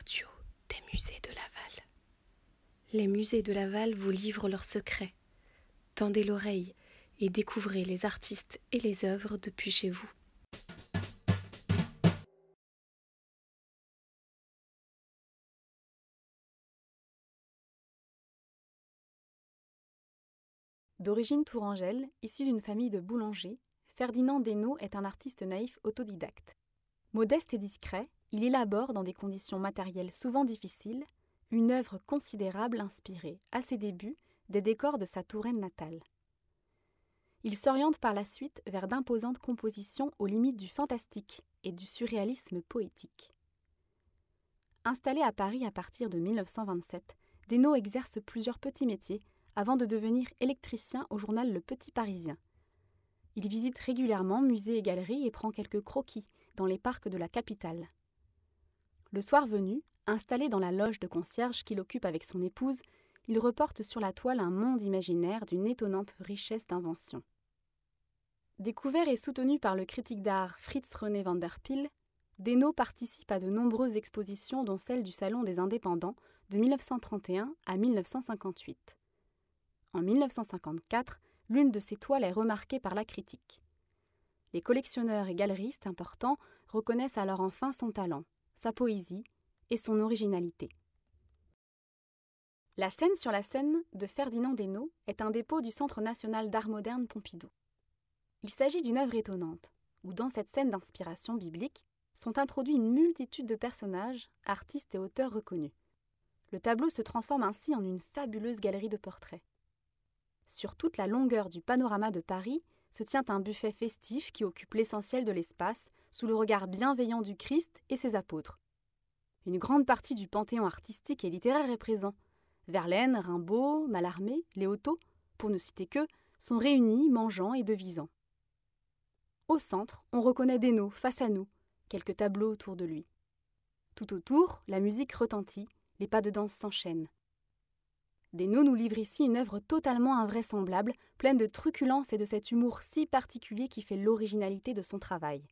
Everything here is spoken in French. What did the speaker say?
audio des musées de Laval. Les musées de Laval vous livrent leurs secrets. Tendez l'oreille et découvrez les artistes et les œuvres depuis chez vous. D'origine tourangelle, issu d'une famille de boulangers, Ferdinand Desnaux est un artiste naïf autodidacte. Modeste et discret, il élabore, dans des conditions matérielles souvent difficiles, une œuvre considérable inspirée, à ses débuts, des décors de sa Touraine natale. Il s'oriente par la suite vers d'imposantes compositions aux limites du fantastique et du surréalisme poétique. Installé à Paris à partir de 1927, Desnaux exerce plusieurs petits métiers avant de devenir électricien au journal Le Petit Parisien. Il visite régulièrement musées et galeries et prend quelques croquis dans les parcs de la capitale. Le soir venu, installé dans la loge de concierge qu'il occupe avec son épouse, il reporte sur la toile un monde imaginaire d'une étonnante richesse d'invention. Découvert et soutenu par le critique d'art Fritz René van der Piel, participe à de nombreuses expositions, dont celle du Salon des Indépendants de 1931 à 1958. En 1954, l'une de ses toiles est remarquée par la critique. Les collectionneurs et galeristes importants reconnaissent alors enfin son talent sa poésie et son originalité. La scène sur la scène de Ferdinand Desnaux est un dépôt du Centre national d'art moderne Pompidou. Il s'agit d'une œuvre étonnante, où dans cette scène d'inspiration biblique sont introduits une multitude de personnages, artistes et auteurs reconnus. Le tableau se transforme ainsi en une fabuleuse galerie de portraits. Sur toute la longueur du panorama de Paris se tient un buffet festif qui occupe l'essentiel de l'espace, sous le regard bienveillant du Christ et ses apôtres. Une grande partie du panthéon artistique et littéraire est présent. Verlaine, Rimbaud, Mallarmé, Léoto, pour ne citer que, sont réunis, mangeant et devisant. Au centre, on reconnaît Desnos face à nous, quelques tableaux autour de lui. Tout autour, la musique retentit, les pas de danse s'enchaînent. Desnos nous livre ici une œuvre totalement invraisemblable, pleine de truculence et de cet humour si particulier qui fait l'originalité de son travail.